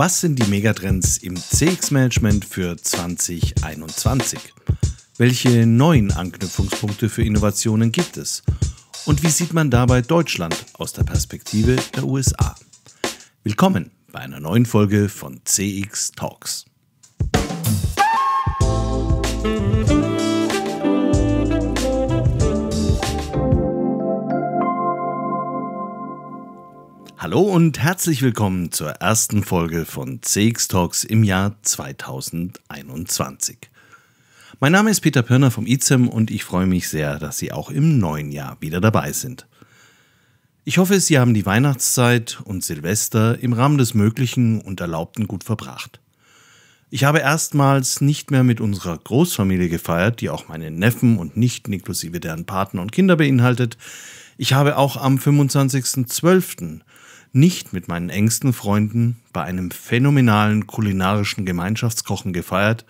Was sind die Megatrends im CX-Management für 2021? Welche neuen Anknüpfungspunkte für Innovationen gibt es? Und wie sieht man dabei Deutschland aus der Perspektive der USA? Willkommen bei einer neuen Folge von CX Talks. Musik Hallo und herzlich willkommen zur ersten Folge von CX Talks im Jahr 2021. Mein Name ist Peter Pirner vom IZEM und ich freue mich sehr, dass Sie auch im neuen Jahr wieder dabei sind. Ich hoffe, Sie haben die Weihnachtszeit und Silvester im Rahmen des Möglichen und Erlaubten gut verbracht. Ich habe erstmals nicht mehr mit unserer Großfamilie gefeiert, die auch meine Neffen und Nichten inklusive deren Paten und Kinder beinhaltet. Ich habe auch am 25.12 nicht mit meinen engsten Freunden bei einem phänomenalen kulinarischen Gemeinschaftskochen gefeiert,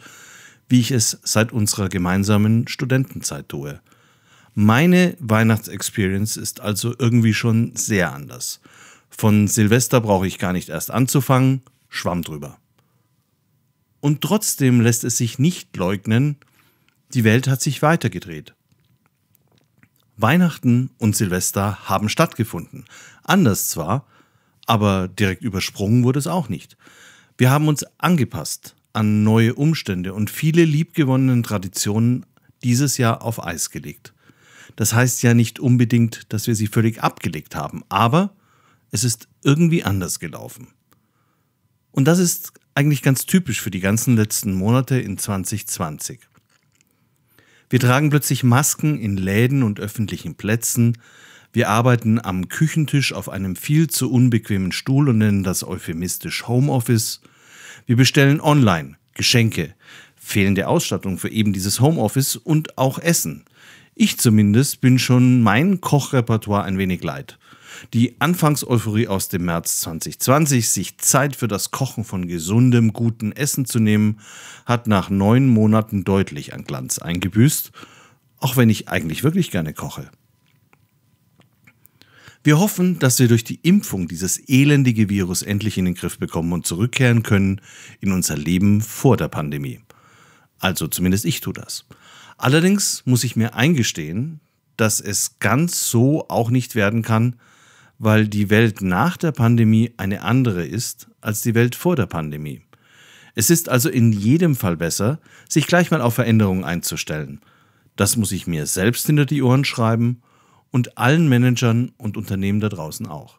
wie ich es seit unserer gemeinsamen Studentenzeit tue. Meine Weihnachtsexperience ist also irgendwie schon sehr anders. Von Silvester brauche ich gar nicht erst anzufangen, schwamm drüber. Und trotzdem lässt es sich nicht leugnen, die Welt hat sich weitergedreht. Weihnachten und Silvester haben stattgefunden. Anders zwar, aber direkt übersprungen wurde es auch nicht. Wir haben uns angepasst an neue Umstände und viele liebgewonnenen Traditionen dieses Jahr auf Eis gelegt. Das heißt ja nicht unbedingt, dass wir sie völlig abgelegt haben, aber es ist irgendwie anders gelaufen. Und das ist eigentlich ganz typisch für die ganzen letzten Monate in 2020. Wir tragen plötzlich Masken in Läden und öffentlichen Plätzen, wir arbeiten am Küchentisch auf einem viel zu unbequemen Stuhl und nennen das euphemistisch Homeoffice. Wir bestellen online Geschenke, fehlende Ausstattung für eben dieses Homeoffice und auch Essen. Ich zumindest bin schon mein Kochrepertoire ein wenig leid. Die Anfangseuphorie aus dem März 2020, sich Zeit für das Kochen von gesundem, gutem Essen zu nehmen, hat nach neun Monaten deutlich an Glanz eingebüßt, auch wenn ich eigentlich wirklich gerne koche. Wir hoffen, dass wir durch die Impfung dieses elendige Virus endlich in den Griff bekommen und zurückkehren können in unser Leben vor der Pandemie. Also zumindest ich tue das. Allerdings muss ich mir eingestehen, dass es ganz so auch nicht werden kann, weil die Welt nach der Pandemie eine andere ist als die Welt vor der Pandemie. Es ist also in jedem Fall besser, sich gleich mal auf Veränderungen einzustellen. Das muss ich mir selbst hinter die Ohren schreiben und allen Managern und Unternehmen da draußen auch.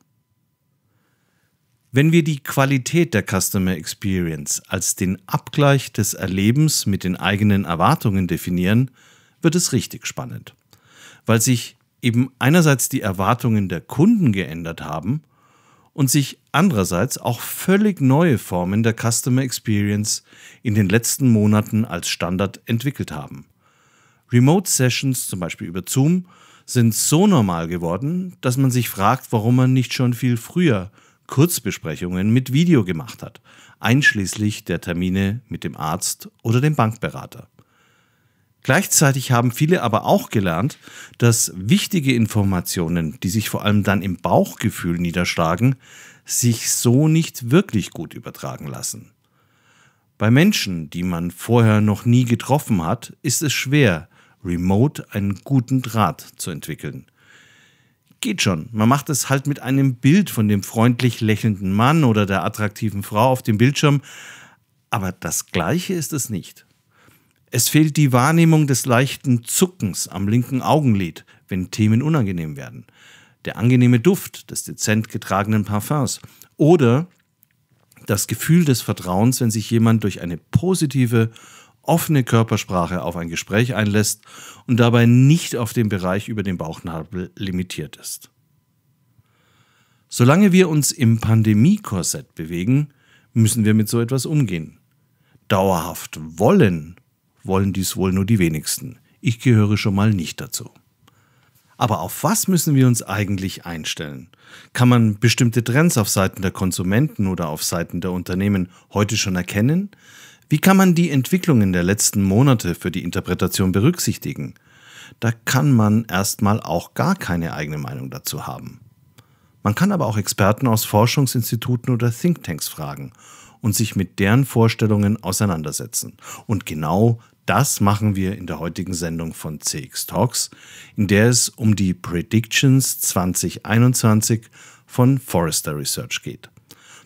Wenn wir die Qualität der Customer Experience als den Abgleich des Erlebens mit den eigenen Erwartungen definieren, wird es richtig spannend, weil sich eben einerseits die Erwartungen der Kunden geändert haben und sich andererseits auch völlig neue Formen der Customer Experience in den letzten Monaten als Standard entwickelt haben. Remote Sessions zum Beispiel über Zoom sind so normal geworden, dass man sich fragt, warum man nicht schon viel früher Kurzbesprechungen mit Video gemacht hat, einschließlich der Termine mit dem Arzt oder dem Bankberater. Gleichzeitig haben viele aber auch gelernt, dass wichtige Informationen, die sich vor allem dann im Bauchgefühl niederschlagen, sich so nicht wirklich gut übertragen lassen. Bei Menschen, die man vorher noch nie getroffen hat, ist es schwer, remote einen guten Draht zu entwickeln. Geht schon, man macht es halt mit einem Bild von dem freundlich lächelnden Mann oder der attraktiven Frau auf dem Bildschirm, aber das gleiche ist es nicht. Es fehlt die Wahrnehmung des leichten Zuckens am linken Augenlid, wenn Themen unangenehm werden, der angenehme Duft des dezent getragenen Parfums oder das Gefühl des Vertrauens, wenn sich jemand durch eine positive offene Körpersprache auf ein Gespräch einlässt und dabei nicht auf den Bereich über den Bauchnabel limitiert ist. Solange wir uns im Pandemie-Korsett bewegen, müssen wir mit so etwas umgehen. Dauerhaft wollen, wollen dies wohl nur die wenigsten. Ich gehöre schon mal nicht dazu. Aber auf was müssen wir uns eigentlich einstellen? Kann man bestimmte Trends auf Seiten der Konsumenten oder auf Seiten der Unternehmen heute schon erkennen? Wie kann man die Entwicklungen der letzten Monate für die Interpretation berücksichtigen? Da kann man erstmal auch gar keine eigene Meinung dazu haben. Man kann aber auch Experten aus Forschungsinstituten oder Thinktanks fragen und sich mit deren Vorstellungen auseinandersetzen. Und genau das machen wir in der heutigen Sendung von CX Talks, in der es um die Predictions 2021 von Forrester Research geht.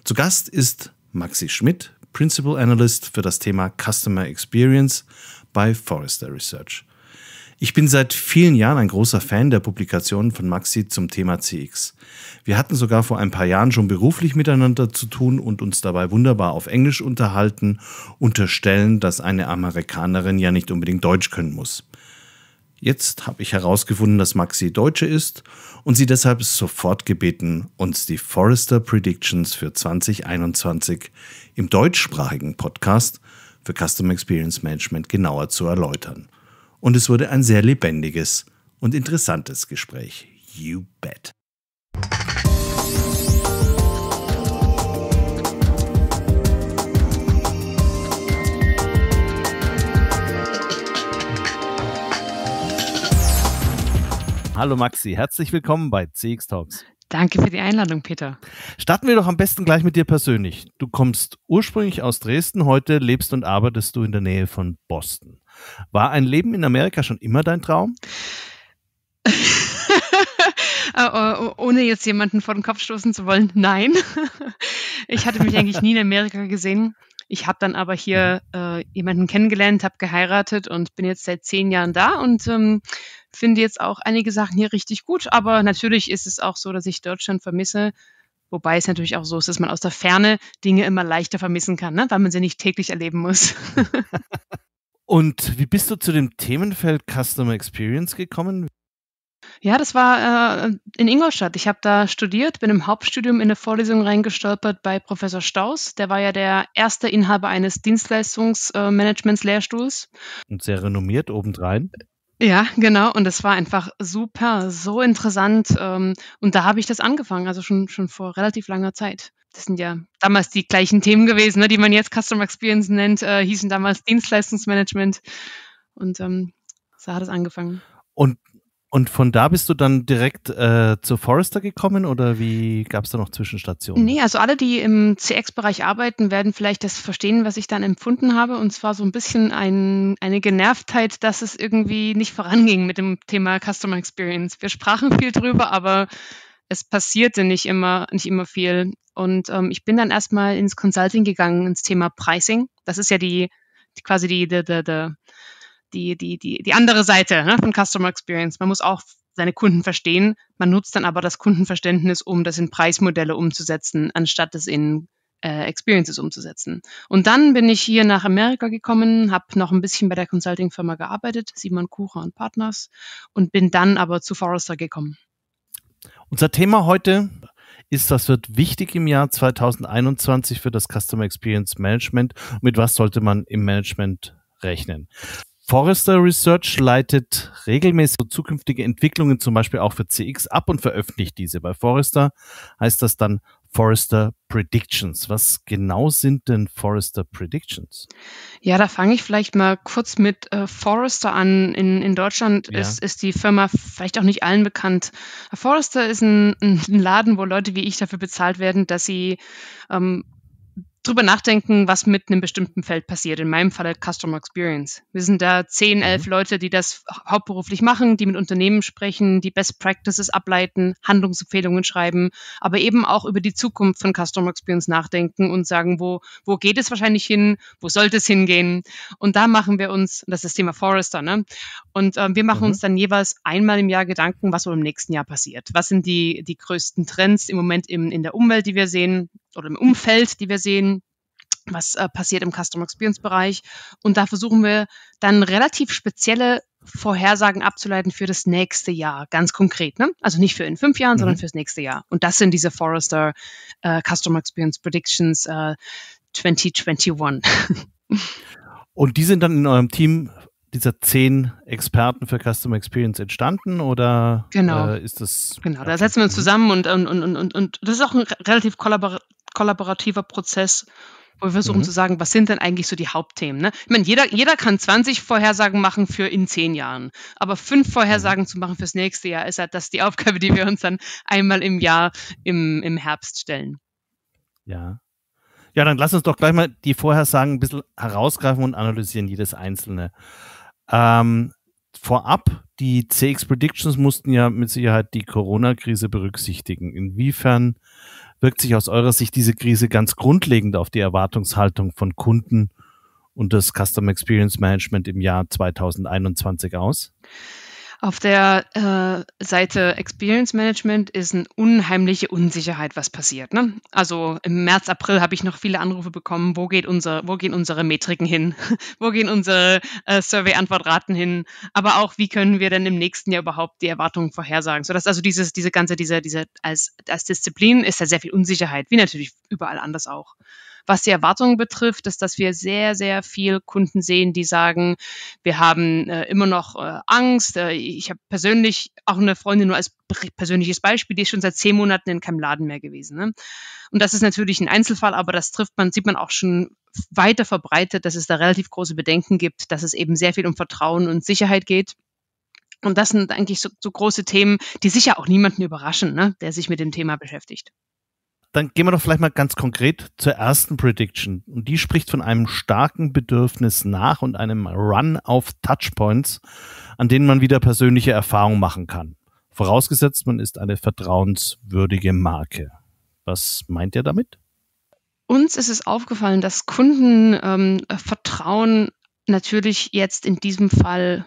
Zu Gast ist Maxi Schmidt, Principal Analyst für das Thema Customer Experience bei Forrester Research. Ich bin seit vielen Jahren ein großer Fan der Publikationen von Maxi zum Thema CX. Wir hatten sogar vor ein paar Jahren schon beruflich miteinander zu tun und uns dabei wunderbar auf Englisch unterhalten, unterstellen, dass eine Amerikanerin ja nicht unbedingt Deutsch können muss. Jetzt habe ich herausgefunden, dass Maxi Deutsche ist und sie deshalb sofort gebeten, uns die Forrester Predictions für 2021 im deutschsprachigen Podcast für Custom Experience Management genauer zu erläutern. Und es wurde ein sehr lebendiges und interessantes Gespräch. You bet. Hallo Maxi, herzlich willkommen bei CX Talks. Danke für die Einladung, Peter. Starten wir doch am besten gleich mit dir persönlich. Du kommst ursprünglich aus Dresden, heute lebst und arbeitest du in der Nähe von Boston. War ein Leben in Amerika schon immer dein Traum? Oh, oh, oh, ohne jetzt jemanden vor den Kopf stoßen zu wollen, nein. Ich hatte mich eigentlich nie in Amerika gesehen. Ich habe dann aber hier mhm. äh, jemanden kennengelernt, habe geheiratet und bin jetzt seit zehn Jahren da und ähm, finde jetzt auch einige Sachen hier richtig gut, aber natürlich ist es auch so, dass ich Deutschland vermisse. Wobei es natürlich auch so ist, dass man aus der Ferne Dinge immer leichter vermissen kann, ne? weil man sie nicht täglich erleben muss. Und wie bist du zu dem Themenfeld Customer Experience gekommen? Ja, das war äh, in Ingolstadt. Ich habe da studiert, bin im Hauptstudium in eine Vorlesung reingestolpert bei Professor Staus. Der war ja der erste Inhaber eines Dienstleistungsmanagements-Lehrstuhls. Äh, Und sehr renommiert obendrein. Ja, genau. Und es war einfach super, so interessant. Ähm, und da habe ich das angefangen, also schon, schon vor relativ langer Zeit. Das sind ja damals die gleichen Themen gewesen, ne, die man jetzt Customer Experience nennt, äh, hießen damals Dienstleistungsmanagement. Und ähm, so hat es angefangen. Und und von da bist du dann direkt äh, zur Forrester gekommen oder wie gab es da noch Zwischenstationen? Nee, also alle, die im CX-Bereich arbeiten, werden vielleicht das verstehen, was ich dann empfunden habe. Und zwar so ein bisschen ein, eine Genervtheit, dass es irgendwie nicht voranging mit dem Thema Customer Experience. Wir sprachen viel drüber, aber es passierte nicht immer, nicht immer viel. Und ähm, ich bin dann erstmal ins Consulting gegangen, ins Thema Pricing. Das ist ja die, die quasi die, die, die, die die, die, die, die andere Seite ne, von Customer Experience. Man muss auch seine Kunden verstehen. Man nutzt dann aber das Kundenverständnis, um das in Preismodelle umzusetzen, anstatt es in äh, Experiences umzusetzen. Und dann bin ich hier nach Amerika gekommen, habe noch ein bisschen bei der Consulting-Firma gearbeitet, Simon Kucher und Partners, und bin dann aber zu Forrester gekommen. Unser Thema heute ist, was wird wichtig im Jahr 2021 für das Customer Experience Management. Mit was sollte man im Management rechnen? Forrester Research leitet regelmäßig zukünftige Entwicklungen zum Beispiel auch für CX ab und veröffentlicht diese. Bei Forrester heißt das dann Forrester Predictions. Was genau sind denn Forrester Predictions? Ja, da fange ich vielleicht mal kurz mit äh, Forrester an. In, in Deutschland ja. ist, ist die Firma vielleicht auch nicht allen bekannt. Forrester ist ein, ein Laden, wo Leute wie ich dafür bezahlt werden, dass sie ähm, drüber nachdenken, was mit einem bestimmten Feld passiert. In meinem Fall Customer Experience. Wir sind da zehn, mhm. elf Leute, die das hauptberuflich machen, die mit Unternehmen sprechen, die Best Practices ableiten, Handlungsempfehlungen schreiben, aber eben auch über die Zukunft von Customer Experience nachdenken und sagen, wo, wo geht es wahrscheinlich hin, wo sollte es hingehen. Und da machen wir uns, das ist das Thema Forrester, ne? Und ähm, wir machen mhm. uns dann jeweils einmal im Jahr Gedanken, was wohl im nächsten Jahr passiert. Was sind die, die größten Trends im Moment im, in der Umwelt, die wir sehen? oder im Umfeld, die wir sehen, was äh, passiert im Customer Experience Bereich. Und da versuchen wir dann relativ spezielle Vorhersagen abzuleiten für das nächste Jahr, ganz konkret. Ne? Also nicht für in fünf Jahren, mhm. sondern fürs nächste Jahr. Und das sind diese Forrester äh, Customer Experience Predictions äh, 2021. Und die sind dann in eurem Team dieser zehn Experten für Customer Experience entstanden oder genau. Äh, ist das? Genau, da setzen wir uns zusammen und, und, und, und, und das ist auch ein relativ kollaborativ kollaborativer Prozess, wo wir versuchen mhm. zu sagen, was sind denn eigentlich so die Hauptthemen? Ne? Ich meine, jeder, jeder kann 20 Vorhersagen machen für in zehn Jahren, aber fünf Vorhersagen mhm. zu machen fürs nächste Jahr ist halt das die Aufgabe, die wir uns dann einmal im Jahr im, im Herbst stellen. Ja. Ja, dann lass uns doch gleich mal die Vorhersagen ein bisschen herausgreifen und analysieren, jedes einzelne. Ähm, vorab, die CX Predictions mussten ja mit Sicherheit die Corona-Krise berücksichtigen. Inwiefern wirkt sich aus eurer Sicht diese Krise ganz grundlegend auf die Erwartungshaltung von Kunden und das Custom Experience Management im Jahr 2021 aus? Auf der äh, Seite Experience Management ist eine unheimliche Unsicherheit, was passiert. Ne? Also im März, April habe ich noch viele Anrufe bekommen, wo, geht unser, wo gehen unsere Metriken hin, wo gehen unsere äh, Survey-Antwortraten hin, aber auch, wie können wir denn im nächsten Jahr überhaupt die Erwartungen vorhersagen. So dass also dieses, diese ganze, diese, diese als, als Disziplin ist da sehr viel Unsicherheit, wie natürlich überall anders auch. Was die Erwartungen betrifft, ist, dass wir sehr, sehr viel Kunden sehen, die sagen, wir haben äh, immer noch äh, Angst. Äh, ich habe persönlich auch eine Freundin nur als persönliches Beispiel, die ist schon seit zehn Monaten in keinem Laden mehr gewesen. Ne? Und das ist natürlich ein Einzelfall, aber das trifft man, sieht man auch schon weiter verbreitet, dass es da relativ große Bedenken gibt, dass es eben sehr viel um Vertrauen und Sicherheit geht. Und das sind eigentlich so, so große Themen, die sicher auch niemanden überraschen, ne, der sich mit dem Thema beschäftigt. Dann gehen wir doch vielleicht mal ganz konkret zur ersten Prediction. Und die spricht von einem starken Bedürfnis nach und einem Run auf Touchpoints, an denen man wieder persönliche Erfahrungen machen kann. Vorausgesetzt, man ist eine vertrauenswürdige Marke. Was meint ihr damit? Uns ist es aufgefallen, dass Kundenvertrauen ähm, natürlich jetzt in diesem Fall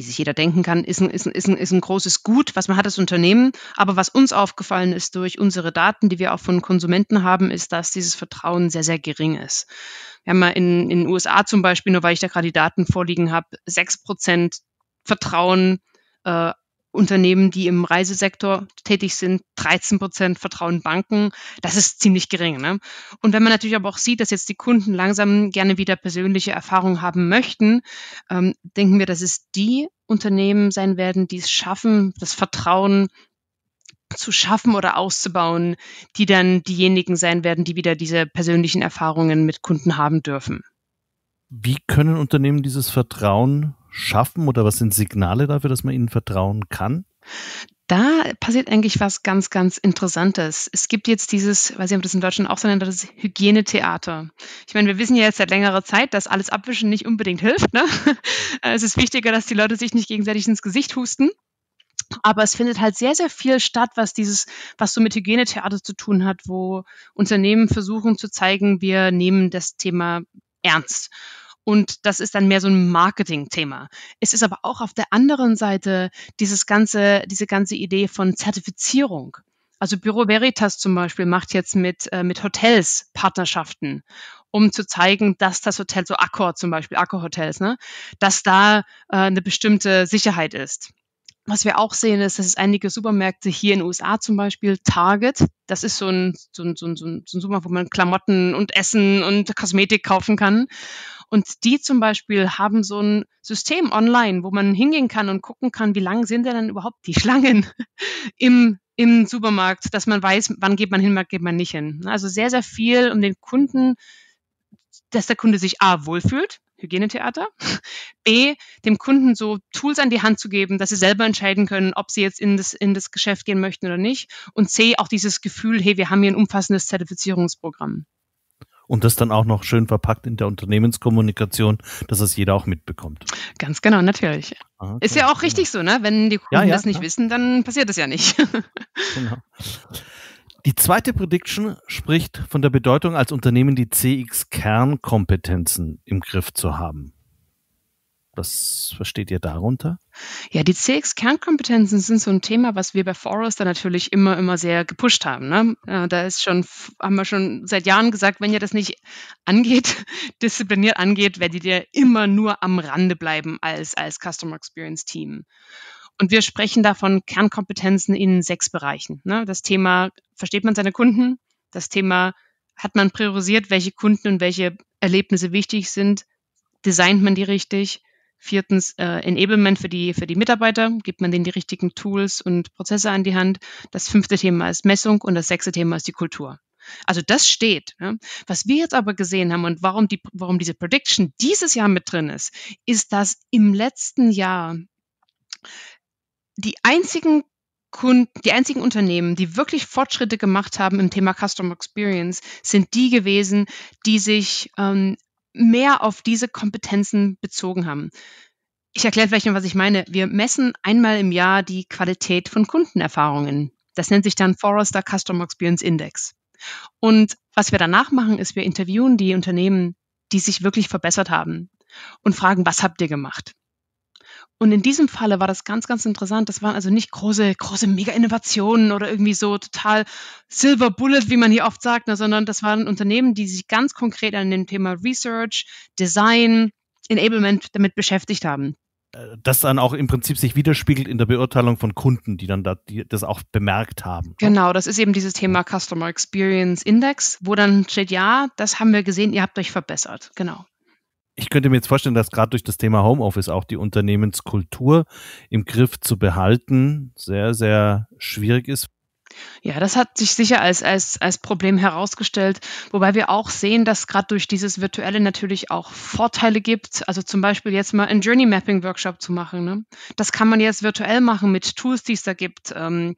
wie sich jeder denken kann, ist ein, ist ein, ist ein, ist ein großes Gut, was man hat als Unternehmen. Aber was uns aufgefallen ist durch unsere Daten, die wir auch von Konsumenten haben, ist, dass dieses Vertrauen sehr, sehr gering ist. Wir haben mal in, den USA zum Beispiel, nur weil ich da gerade die Daten vorliegen habe, 6% Vertrauen äh, Unternehmen, die im Reisesektor tätig sind, 13 Prozent vertrauen Banken. Das ist ziemlich gering. Ne? Und wenn man natürlich aber auch sieht, dass jetzt die Kunden langsam gerne wieder persönliche Erfahrungen haben möchten, ähm, denken wir, dass es die Unternehmen sein werden, die es schaffen, das Vertrauen zu schaffen oder auszubauen, die dann diejenigen sein werden, die wieder diese persönlichen Erfahrungen mit Kunden haben dürfen. Wie können Unternehmen dieses Vertrauen schaffen oder was sind Signale dafür, dass man ihnen vertrauen kann? Da passiert eigentlich was ganz, ganz Interessantes. Es gibt jetzt dieses, weiß ich, ob das in Deutschland auch so nennt, das Hygienetheater. Ich meine, wir wissen ja jetzt seit längerer Zeit, dass alles Abwischen nicht unbedingt hilft. Ne? Es ist wichtiger, dass die Leute sich nicht gegenseitig ins Gesicht husten. Aber es findet halt sehr, sehr viel statt, was dieses, was so mit Hygienetheater zu tun hat, wo Unternehmen versuchen zu zeigen, wir nehmen das Thema ernst. Und das ist dann mehr so ein Marketing-Thema. Es ist aber auch auf der anderen Seite dieses ganze, diese ganze Idee von Zertifizierung. Also Büro Veritas zum Beispiel macht jetzt mit, äh, mit Hotels Partnerschaften, um zu zeigen, dass das Hotel, so Accor zum Beispiel, Accor Hotels, ne, dass da äh, eine bestimmte Sicherheit ist was wir auch sehen, ist, dass es einige Supermärkte hier in den USA zum Beispiel, Target, das ist so ein, so ein, so ein, so ein Supermarkt, wo man Klamotten und Essen und Kosmetik kaufen kann. Und die zum Beispiel haben so ein System online, wo man hingehen kann und gucken kann, wie lang sind denn dann überhaupt die Schlangen im, im Supermarkt, dass man weiß, wann geht man hin, wann geht man nicht hin. Also sehr, sehr viel, um den Kunden, dass der Kunde sich A wohlfühlt, Hygienetheater. B, dem Kunden so Tools an die Hand zu geben, dass sie selber entscheiden können, ob sie jetzt in das, in das Geschäft gehen möchten oder nicht. Und C, auch dieses Gefühl, hey, wir haben hier ein umfassendes Zertifizierungsprogramm. Und das dann auch noch schön verpackt in der Unternehmenskommunikation, dass das jeder auch mitbekommt. Ganz genau, natürlich. Okay. Ist ja genau. auch richtig so, ne? Wenn die Kunden ja, ja, das nicht ja. wissen, dann passiert das ja nicht. genau. Die zweite Prediction spricht von der Bedeutung, als Unternehmen die CX-Kernkompetenzen im Griff zu haben. Was versteht ihr darunter? Ja, die CX-Kernkompetenzen sind so ein Thema, was wir bei Forrester natürlich immer, immer sehr gepusht haben. Ne? Äh, da ist schon, haben wir schon seit Jahren gesagt, wenn ihr das nicht angeht, diszipliniert angeht, werdet ihr immer nur am Rande bleiben als, als Customer Experience Team. Und wir sprechen davon Kernkompetenzen in sechs Bereichen. Ne? Das Thema, versteht man seine Kunden? Das Thema, hat man priorisiert, welche Kunden und welche Erlebnisse wichtig sind? Designt man die richtig? Viertens, äh, Enablement für die, für die Mitarbeiter. Gibt man denen die richtigen Tools und Prozesse an die Hand? Das fünfte Thema ist Messung und das sechste Thema ist die Kultur. Also das steht. Ne? Was wir jetzt aber gesehen haben und warum, die, warum diese Prediction dieses Jahr mit drin ist, ist, dass im letzten Jahr die einzigen Kunden, die einzigen Unternehmen, die wirklich Fortschritte gemacht haben im Thema Customer Experience, sind die gewesen, die sich ähm, mehr auf diese Kompetenzen bezogen haben. Ich erkläre vielleicht noch, was ich meine. Wir messen einmal im Jahr die Qualität von Kundenerfahrungen. Das nennt sich dann Forrester Customer Experience Index. Und was wir danach machen, ist, wir interviewen die Unternehmen, die sich wirklich verbessert haben und fragen, was habt ihr gemacht? Und in diesem Falle war das ganz, ganz interessant. Das waren also nicht große, große Mega-Innovationen oder irgendwie so total Silver Bullet, wie man hier oft sagt, ne, sondern das waren Unternehmen, die sich ganz konkret an dem Thema Research, Design, Enablement damit beschäftigt haben. Äh, das dann auch im Prinzip sich widerspiegelt in der Beurteilung von Kunden, die dann da, die das auch bemerkt haben. Genau, das ist eben dieses Thema Customer Experience Index, wo dann steht, ja, das haben wir gesehen, ihr habt euch verbessert. Genau ich könnte mir jetzt vorstellen, dass gerade durch das Thema Homeoffice auch die Unternehmenskultur im Griff zu behalten sehr, sehr schwierig ist. Ja, das hat sich sicher als, als, als Problem herausgestellt, wobei wir auch sehen, dass gerade durch dieses Virtuelle natürlich auch Vorteile gibt. Also zum Beispiel jetzt mal einen Journey Mapping Workshop zu machen. Ne? Das kann man jetzt virtuell machen mit Tools, die es da gibt. Ähm,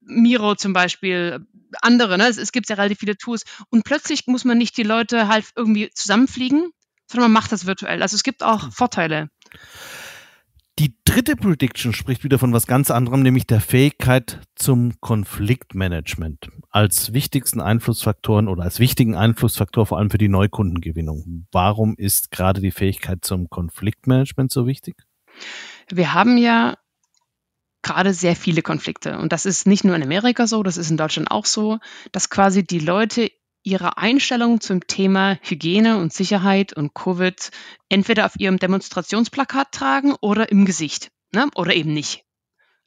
Miro zum Beispiel, andere. Ne? Es, es gibt ja relativ viele Tools. Und plötzlich muss man nicht die Leute halt irgendwie zusammenfliegen, sondern man macht das virtuell. Also es gibt auch hm. Vorteile. Die dritte Prediction spricht wieder von was ganz anderem, nämlich der Fähigkeit zum Konfliktmanagement als wichtigsten Einflussfaktoren oder als wichtigen Einflussfaktor vor allem für die Neukundengewinnung. Warum ist gerade die Fähigkeit zum Konfliktmanagement so wichtig? Wir haben ja gerade sehr viele Konflikte und das ist nicht nur in Amerika so, das ist in Deutschland auch so, dass quasi die Leute ihre Einstellung zum Thema Hygiene und Sicherheit und Covid entweder auf ihrem Demonstrationsplakat tragen oder im Gesicht ne? oder eben nicht.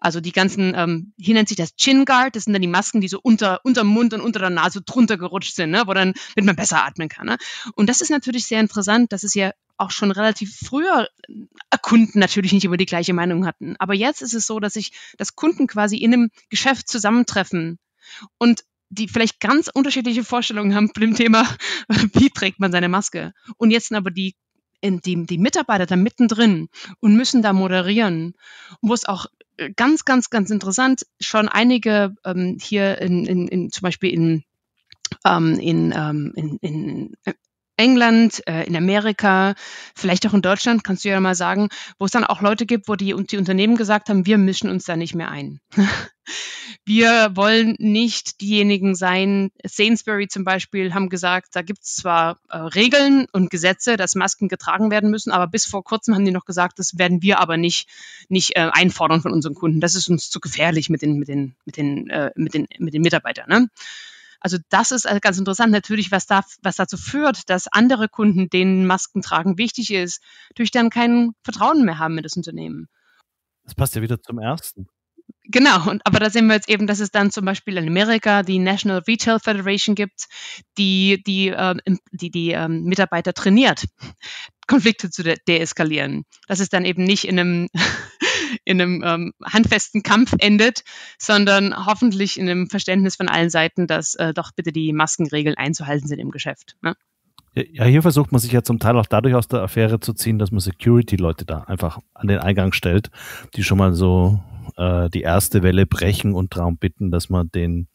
Also die ganzen, ähm, hier nennt sich das Chin Guard, das sind dann die Masken, die so unter, unterm Mund und unter der Nase drunter gerutscht sind, ne? wo dann, damit man besser atmen kann. Ne? Und das ist natürlich sehr interessant, dass es ja auch schon relativ früher äh, Kunden natürlich nicht immer die gleiche Meinung hatten. Aber jetzt ist es so, dass sich das Kunden quasi in einem Geschäft zusammentreffen und die vielleicht ganz unterschiedliche Vorstellungen haben von dem Thema, wie trägt man seine Maske. Und jetzt sind aber die, in dem, die Mitarbeiter da mittendrin und müssen da moderieren, wo es auch äh, ganz, ganz, ganz interessant schon einige ähm, hier in, in, in, zum Beispiel in, ähm, in, ähm, in, in äh, England, äh, in Amerika, vielleicht auch in Deutschland, kannst du ja mal sagen, wo es dann auch Leute gibt, wo die, die Unternehmen gesagt haben, wir mischen uns da nicht mehr ein. wir wollen nicht diejenigen sein. Sainsbury zum Beispiel haben gesagt, da gibt es zwar äh, Regeln und Gesetze, dass Masken getragen werden müssen, aber bis vor kurzem haben die noch gesagt, das werden wir aber nicht, nicht äh, einfordern von unseren Kunden. Das ist uns zu gefährlich mit den, mit den, mit den, äh, mit den, mit den Mitarbeitern. Ne? Also das ist äh, ganz interessant natürlich, was, da, was dazu führt, dass andere Kunden, denen Masken tragen wichtig ist, durch dann kein Vertrauen mehr haben in das Unternehmen. Das passt ja wieder zum ersten. Genau, und, aber da sehen wir jetzt eben, dass es dann zum Beispiel in Amerika die National Retail Federation gibt, die die, ähm, die, die äh, Mitarbeiter trainiert, Konflikte zu de deeskalieren. Das ist dann eben nicht in einem in einem ähm, handfesten Kampf endet, sondern hoffentlich in einem Verständnis von allen Seiten, dass äh, doch bitte die Maskenregeln einzuhalten sind im Geschäft. Ne? Ja, hier versucht man sich ja zum Teil auch dadurch aus der Affäre zu ziehen, dass man Security-Leute da einfach an den Eingang stellt, die schon mal so äh, die erste Welle brechen und darum bitten, dass man den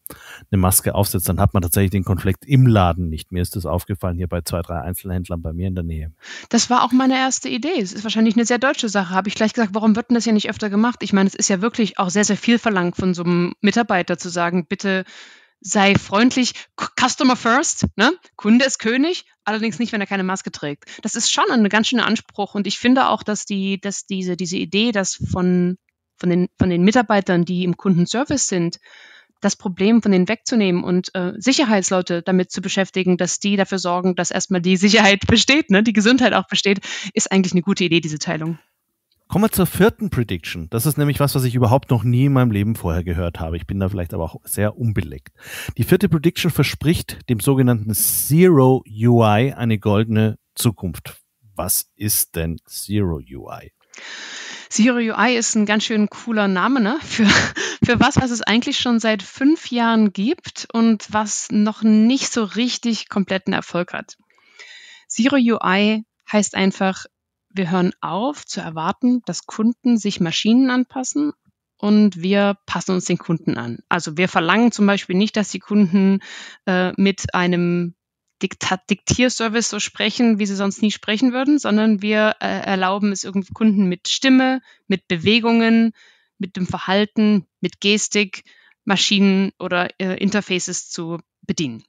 eine Maske aufsetzt. Dann hat man tatsächlich den Konflikt im Laden nicht. Mir ist das aufgefallen hier bei zwei, drei Einzelhändlern bei mir in der Nähe. Das war auch meine erste Idee. Es ist wahrscheinlich eine sehr deutsche Sache. Habe ich gleich gesagt, warum wird denn das hier nicht öfter gemacht? Ich meine, es ist ja wirklich auch sehr, sehr viel verlangt von so einem Mitarbeiter zu sagen, bitte sei freundlich, Customer first, ne? Kunde ist König, Allerdings nicht, wenn er keine Maske trägt. Das ist schon ein ganz schöner Anspruch. Und ich finde auch, dass die, dass diese, diese Idee, dass von, von den, von den Mitarbeitern, die im Kundenservice sind, das Problem von denen wegzunehmen und äh, Sicherheitsleute damit zu beschäftigen, dass die dafür sorgen, dass erstmal die Sicherheit besteht, ne, die Gesundheit auch besteht, ist eigentlich eine gute Idee, diese Teilung. Kommen wir zur vierten Prediction. Das ist nämlich was, was ich überhaupt noch nie in meinem Leben vorher gehört habe. Ich bin da vielleicht aber auch sehr unbeleckt. Die vierte Prediction verspricht dem sogenannten Zero UI eine goldene Zukunft. Was ist denn Zero UI? Zero UI ist ein ganz schön cooler Name ne? für, für was, was es eigentlich schon seit fünf Jahren gibt und was noch nicht so richtig kompletten Erfolg hat. Zero UI heißt einfach wir hören auf zu erwarten, dass Kunden sich Maschinen anpassen und wir passen uns den Kunden an. Also wir verlangen zum Beispiel nicht, dass die Kunden äh, mit einem Diktat Diktierservice so sprechen, wie sie sonst nie sprechen würden, sondern wir äh, erlauben es irgendwie Kunden mit Stimme, mit Bewegungen, mit dem Verhalten, mit Gestik, Maschinen oder äh, Interfaces zu bedienen.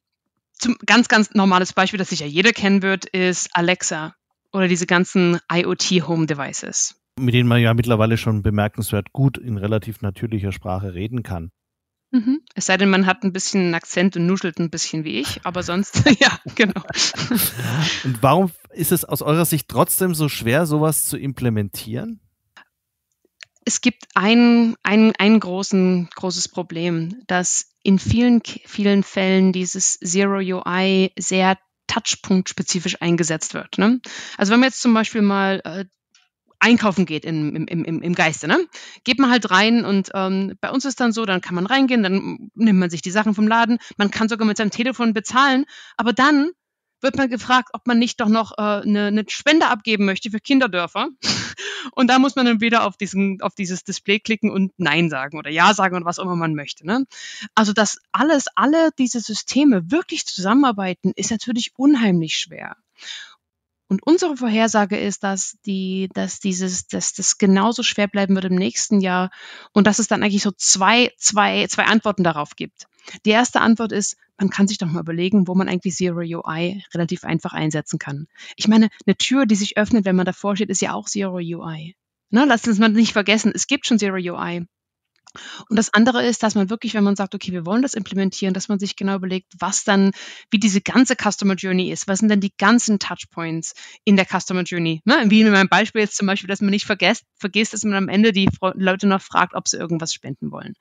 Zum ganz, ganz normales Beispiel, das sicher jeder kennen wird, ist Alexa oder diese ganzen IoT Home Devices. Mit denen man ja mittlerweile schon bemerkenswert gut in relativ natürlicher Sprache reden kann. Mhm. Es sei denn, man hat ein bisschen einen Akzent und nuschelt ein bisschen wie ich, aber sonst, ja, genau. und warum ist es aus eurer Sicht trotzdem so schwer, sowas zu implementieren? Es gibt ein, ein, ein großen, großes Problem, dass in vielen, vielen Fällen dieses Zero UI sehr touchpunktspezifisch eingesetzt wird. Ne? Also wenn man jetzt zum Beispiel mal äh, einkaufen geht im, im, im, im Geiste. Ne? Geht man halt rein und ähm, bei uns ist dann so, dann kann man reingehen, dann nimmt man sich die Sachen vom Laden, man kann sogar mit seinem Telefon bezahlen, aber dann wird man gefragt, ob man nicht doch noch äh, eine, eine Spende abgeben möchte für Kinderdörfer. Und da muss man dann wieder auf, diesen, auf dieses Display klicken und Nein sagen oder Ja sagen und was auch immer man möchte. Ne? Also, dass alles, alle diese Systeme wirklich zusammenarbeiten, ist natürlich unheimlich schwer. Und unsere Vorhersage ist, dass die, dass dieses, dass das genauso schwer bleiben wird im nächsten Jahr und dass es dann eigentlich so zwei, zwei, zwei Antworten darauf gibt. Die erste Antwort ist, man kann sich doch mal überlegen, wo man eigentlich Zero UI relativ einfach einsetzen kann. Ich meine, eine Tür, die sich öffnet, wenn man davor steht, ist ja auch Zero UI. Na, ne, lass uns mal nicht vergessen, es gibt schon Zero UI. Und das andere ist, dass man wirklich, wenn man sagt, okay, wir wollen das implementieren, dass man sich genau überlegt, was dann, wie diese ganze Customer Journey ist. Was sind denn die ganzen Touchpoints in der Customer Journey? Ne? Wie in meinem Beispiel jetzt zum Beispiel, dass man nicht vergisst, vergisst, dass man am Ende die Leute noch fragt, ob sie irgendwas spenden wollen.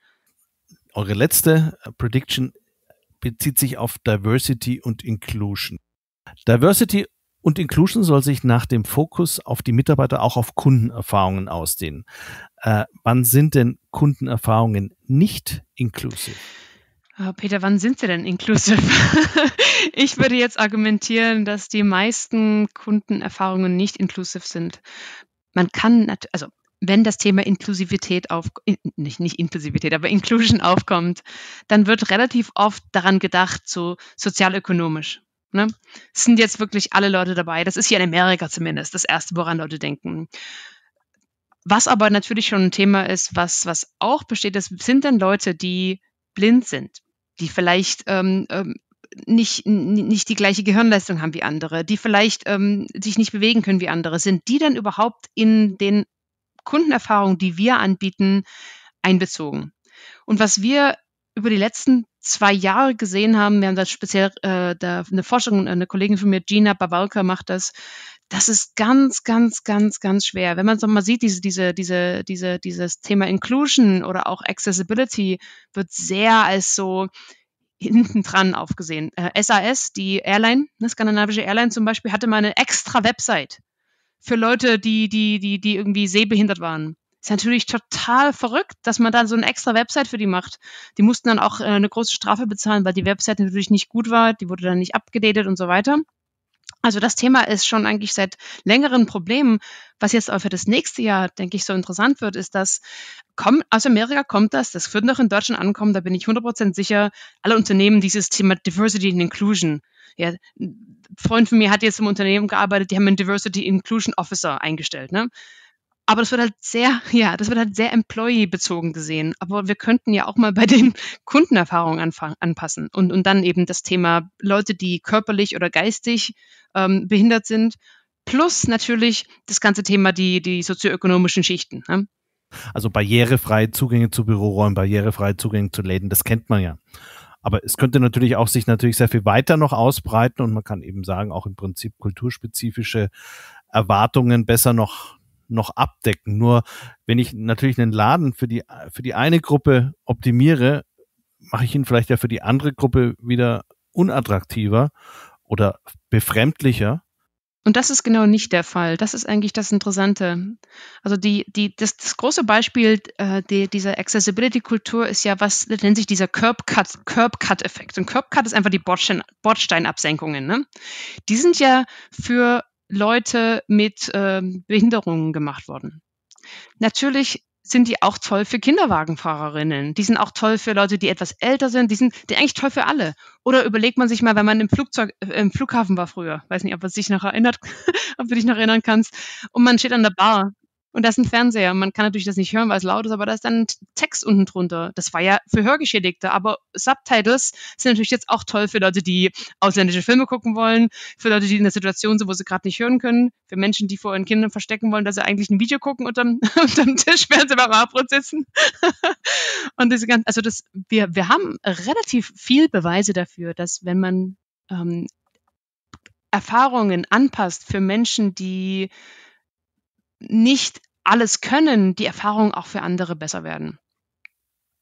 Eure letzte äh, Prediction bezieht sich auf Diversity und Inclusion. Diversity und Inclusion soll sich nach dem Fokus auf die Mitarbeiter auch auf Kundenerfahrungen ausdehnen. Äh, wann sind denn Kundenerfahrungen nicht inklusiv? Äh, Peter, wann sind sie denn inklusiv? ich würde jetzt argumentieren, dass die meisten Kundenerfahrungen nicht inklusiv sind. Man kann, also wenn das Thema Inklusivität auf, nicht, nicht Inklusivität, aber Inclusion aufkommt, dann wird relativ oft daran gedacht, so sozialökonomisch. Ne? Es sind jetzt wirklich alle Leute dabei. Das ist hier in Amerika zumindest das Erste, woran Leute denken. Was aber natürlich schon ein Thema ist, was, was auch besteht, das sind denn Leute, die blind sind, die vielleicht ähm, ähm nicht, nicht die gleiche Gehirnleistung haben wie andere, die vielleicht ähm, sich nicht bewegen können wie andere. Sind die denn überhaupt in den Kundenerfahrungen, die wir anbieten, einbezogen? Und was wir über die letzten zwei Jahre gesehen haben, wir haben das speziell äh, da eine Forschung, äh, eine Kollegin von mir, Gina Bawalka, macht das. Das ist ganz, ganz, ganz, ganz schwer. Wenn man es mal sieht, diese, diese, diese, diese, dieses Thema Inclusion oder auch Accessibility wird sehr als so hinten dran aufgesehen. Äh, SAS, die Airline, eine skandinavische Airline zum Beispiel, hatte mal eine extra Website für Leute, die, die, die, die irgendwie sehbehindert waren. Ist natürlich total verrückt, dass man dann so eine extra Website für die macht. Die mussten dann auch äh, eine große Strafe bezahlen, weil die Website natürlich nicht gut war, die wurde dann nicht abgedatet und so weiter. Also das Thema ist schon eigentlich seit längeren Problemen. Was jetzt auch für das nächste Jahr, denke ich, so interessant wird, ist, dass komm, aus Amerika kommt das, das wird noch in Deutschland ankommen, da bin ich 100% sicher. Alle Unternehmen dieses Thema Diversity and Inclusion. Ja, ein Freund von mir hat jetzt im Unternehmen gearbeitet, die haben einen Diversity Inclusion Officer eingestellt. Ne? Aber das wird halt sehr, ja, das wird halt sehr employee-bezogen gesehen. Aber wir könnten ja auch mal bei den Kundenerfahrungen anfangen, anpassen und, und dann eben das Thema Leute, die körperlich oder geistig ähm, behindert sind, plus natürlich das ganze Thema die, die sozioökonomischen Schichten. Ne? Also barrierefreie Zugänge zu Büroräumen, barrierefreie Zugänge zu Läden, das kennt man ja. Aber es könnte natürlich auch sich natürlich sehr viel weiter noch ausbreiten und man kann eben sagen, auch im Prinzip kulturspezifische Erwartungen besser noch noch abdecken. Nur wenn ich natürlich einen Laden für die, für die eine Gruppe optimiere, mache ich ihn vielleicht ja für die andere Gruppe wieder unattraktiver oder befremdlicher. Und das ist genau nicht der Fall. Das ist eigentlich das Interessante. Also die, die, das, das große Beispiel äh, die, dieser Accessibility-Kultur ist ja, was nennt sich dieser Curb-Cut-Effekt. Curb -Cut und Curb-Cut ist einfach die Bordsteinabsenkungen. Ne? Die sind ja für Leute mit ähm, Behinderungen gemacht worden. Natürlich sind die auch toll für Kinderwagenfahrerinnen. Die sind auch toll für Leute, die etwas älter sind. Die sind die eigentlich toll für alle. Oder überlegt man sich mal, wenn man im Flugzeug, äh, im Flughafen war früher, weiß nicht, ob du dich noch erinnert, ob du dich noch erinnern kannst, und man steht an der Bar und da ist ein Fernseher. Man kann natürlich das nicht hören, weil es laut ist, aber da ist dann Text unten drunter. Das war ja für Hörgeschädigte. Aber Subtitles sind natürlich jetzt auch toll für Leute, die ausländische Filme gucken wollen, für Leute, die in der Situation sind, wo sie gerade nicht hören können, für Menschen, die vor ihren Kindern verstecken wollen, dass sie eigentlich ein Video gucken unterm, unterm Tisch, während sie beim Abbrot sitzen. Und diese ganzen, also das, wir, wir haben relativ viel Beweise dafür, dass wenn man ähm, Erfahrungen anpasst für Menschen, die nicht alles können, die Erfahrungen auch für andere besser werden.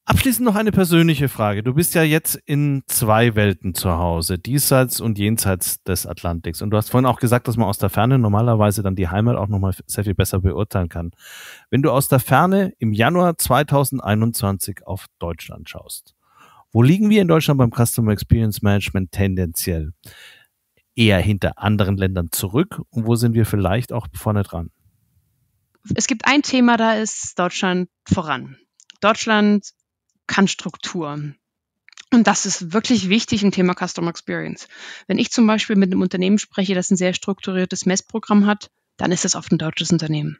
Abschließend noch eine persönliche Frage. Du bist ja jetzt in zwei Welten zu Hause, diesseits und jenseits des Atlantiks. Und du hast vorhin auch gesagt, dass man aus der Ferne normalerweise dann die Heimat auch nochmal sehr viel besser beurteilen kann. Wenn du aus der Ferne im Januar 2021 auf Deutschland schaust, wo liegen wir in Deutschland beim Customer Experience Management tendenziell? Eher hinter anderen Ländern zurück und wo sind wir vielleicht auch vorne dran? es gibt ein Thema, da ist Deutschland voran. Deutschland kann Struktur. Und das ist wirklich wichtig im Thema Customer Experience. Wenn ich zum Beispiel mit einem Unternehmen spreche, das ein sehr strukturiertes Messprogramm hat, dann ist das oft ein deutsches Unternehmen.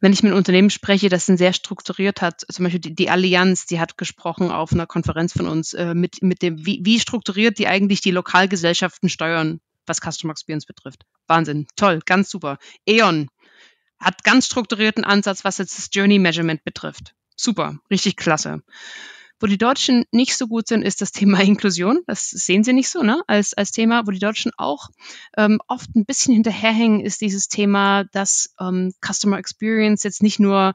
Wenn ich mit einem Unternehmen spreche, das ein sehr strukturiert hat, zum Beispiel die, die Allianz, die hat gesprochen auf einer Konferenz von uns äh, mit, mit dem, wie, wie strukturiert die eigentlich die Lokalgesellschaften steuern, was Customer Experience betrifft. Wahnsinn, toll, ganz super. E.ON, hat ganz strukturierten Ansatz, was jetzt das Journey Measurement betrifft. Super, richtig klasse. Wo die Deutschen nicht so gut sind, ist das Thema Inklusion. Das sehen sie nicht so ne? als, als Thema. Wo die Deutschen auch ähm, oft ein bisschen hinterherhängen, ist dieses Thema, dass ähm, Customer Experience jetzt nicht nur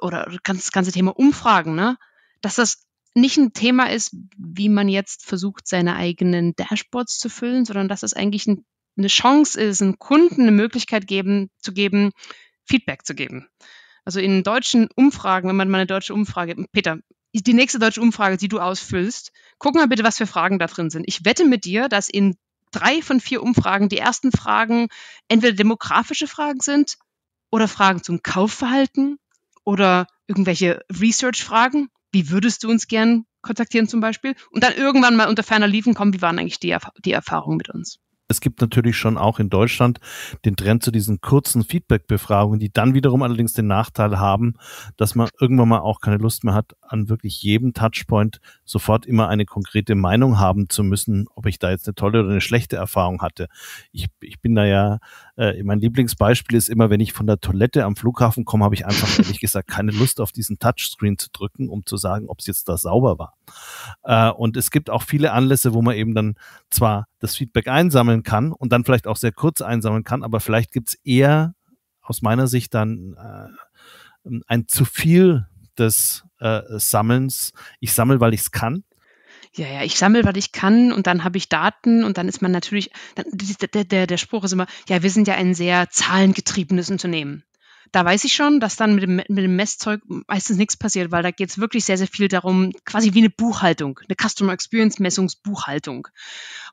oder das ganze Thema Umfragen, ne? dass das nicht ein Thema ist, wie man jetzt versucht, seine eigenen Dashboards zu füllen, sondern dass es das eigentlich ein eine Chance ist, einem Kunden eine Möglichkeit geben, zu geben, Feedback zu geben. Also in deutschen Umfragen, wenn man mal eine deutsche Umfrage, Peter, die nächste deutsche Umfrage, die du ausfüllst, guck mal bitte, was für Fragen da drin sind. Ich wette mit dir, dass in drei von vier Umfragen die ersten Fragen entweder demografische Fragen sind oder Fragen zum Kaufverhalten oder irgendwelche Research-Fragen. Wie würdest du uns gern kontaktieren zum Beispiel? Und dann irgendwann mal unter ferner Liefen kommen, wie waren eigentlich die, Erf die Erfahrungen mit uns? es gibt natürlich schon auch in Deutschland den Trend zu diesen kurzen Feedback-Befragungen, die dann wiederum allerdings den Nachteil haben, dass man irgendwann mal auch keine Lust mehr hat, an wirklich jedem Touchpoint sofort immer eine konkrete Meinung haben zu müssen, ob ich da jetzt eine tolle oder eine schlechte Erfahrung hatte. Ich, ich bin da ja äh, mein Lieblingsbeispiel ist immer, wenn ich von der Toilette am Flughafen komme, habe ich einfach ehrlich gesagt keine Lust auf diesen Touchscreen zu drücken, um zu sagen, ob es jetzt da sauber war. Äh, und es gibt auch viele Anlässe, wo man eben dann zwar das Feedback einsammeln kann und dann vielleicht auch sehr kurz einsammeln kann, aber vielleicht gibt es eher aus meiner Sicht dann äh, ein zu viel des äh, Sammelns. Ich sammle, weil ich es kann ja, ja, ich sammle, was ich kann und dann habe ich Daten und dann ist man natürlich, dann, der, der, der Spruch ist immer, ja, wir sind ja ein sehr zahlengetriebenes Unternehmen. Da weiß ich schon, dass dann mit dem, mit dem Messzeug meistens nichts passiert, weil da geht es wirklich sehr, sehr viel darum, quasi wie eine Buchhaltung, eine Customer Experience Messungsbuchhaltung.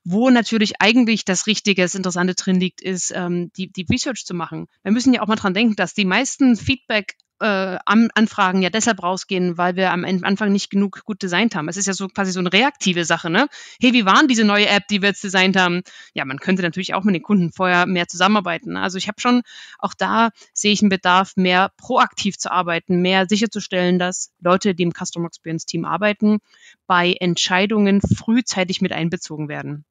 Wo natürlich eigentlich das Richtige, das Interessante drin liegt, ist, ähm, die, die Research zu machen. Wir müssen ja auch mal dran denken, dass die meisten Feedback äh, Anfragen ja deshalb rausgehen, weil wir am Anfang nicht genug gut designt haben. Es ist ja so quasi so eine reaktive Sache, ne? Hey, wie waren diese neue App, die wir jetzt designt haben? Ja, man könnte natürlich auch mit den Kunden vorher mehr zusammenarbeiten. Ne? Also ich habe schon, auch da sehe ich einen Bedarf, mehr proaktiv zu arbeiten, mehr sicherzustellen, dass Leute, die im Customer Experience Team arbeiten, bei Entscheidungen frühzeitig mit einbezogen werden.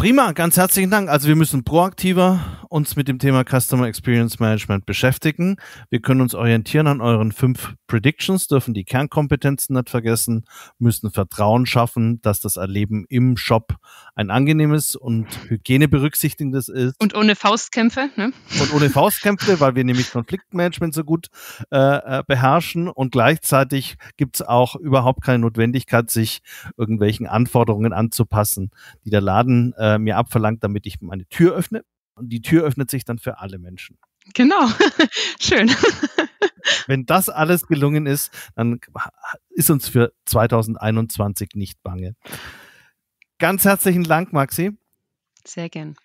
Prima, ganz herzlichen Dank. Also wir müssen proaktiver uns mit dem Thema Customer Experience Management beschäftigen. Wir können uns orientieren an euren fünf Predictions, dürfen die Kernkompetenzen nicht vergessen, müssen Vertrauen schaffen, dass das Erleben im Shop ein angenehmes und hygieneberücksichtigendes ist. Und ohne Faustkämpfe. Ne? Und ohne Faustkämpfe, weil wir nämlich Konfliktmanagement so gut äh, äh beherrschen. Und gleichzeitig gibt es auch überhaupt keine Notwendigkeit, sich irgendwelchen Anforderungen anzupassen, die der Laden äh, äh, mir abverlangt, damit ich meine Tür öffne. Und die Tür öffnet sich dann für alle Menschen. Genau, schön. Wenn das alles gelungen ist, dann ist uns für 2021 nicht bange. Ganz herzlichen Dank, Maxi. Sehr gern.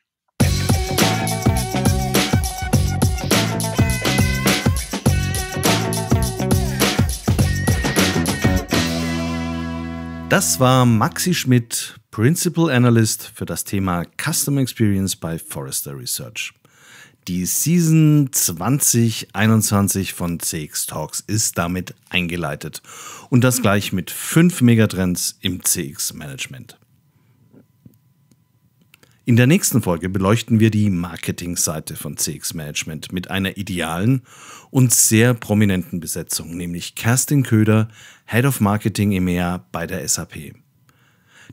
Das war Maxi Schmidt, Principal Analyst für das Thema Customer Experience bei Forrester Research. Die Season 2021 von CX Talks ist damit eingeleitet und das gleich mit fünf Megatrends im CX Management. In der nächsten Folge beleuchten wir die Marketingseite von CX Management mit einer idealen und sehr prominenten Besetzung, nämlich Kerstin Köder, Head of Marketing EMEA bei der SAP.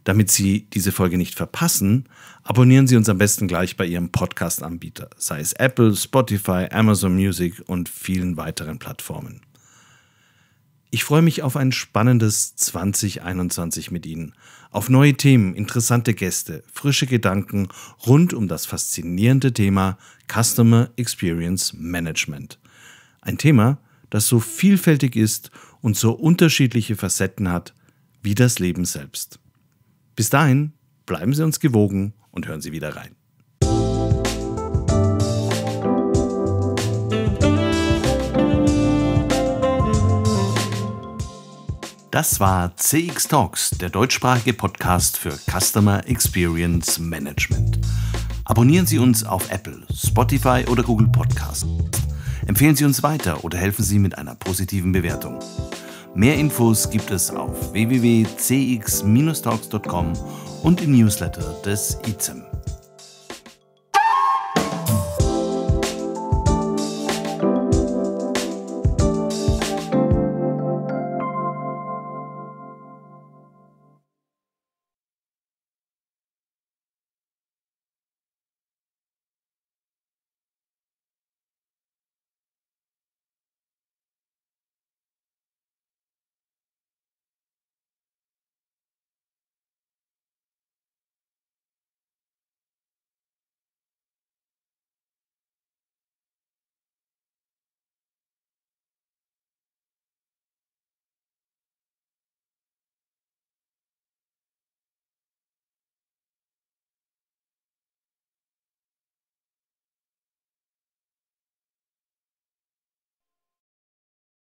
Damit Sie diese Folge nicht verpassen, abonnieren Sie uns am besten gleich bei Ihrem Podcast-Anbieter, sei es Apple, Spotify, Amazon Music und vielen weiteren Plattformen. Ich freue mich auf ein spannendes 2021 mit Ihnen. Auf neue Themen, interessante Gäste, frische Gedanken rund um das faszinierende Thema Customer Experience Management. Ein Thema, das so vielfältig ist und so unterschiedliche Facetten hat wie das Leben selbst. Bis dahin, bleiben Sie uns gewogen und hören Sie wieder rein. Das war CX Talks, der deutschsprachige Podcast für Customer Experience Management. Abonnieren Sie uns auf Apple, Spotify oder Google Podcast. Empfehlen Sie uns weiter oder helfen Sie mit einer positiven Bewertung. Mehr Infos gibt es auf www.cx-talks.com und im Newsletter des ICEM.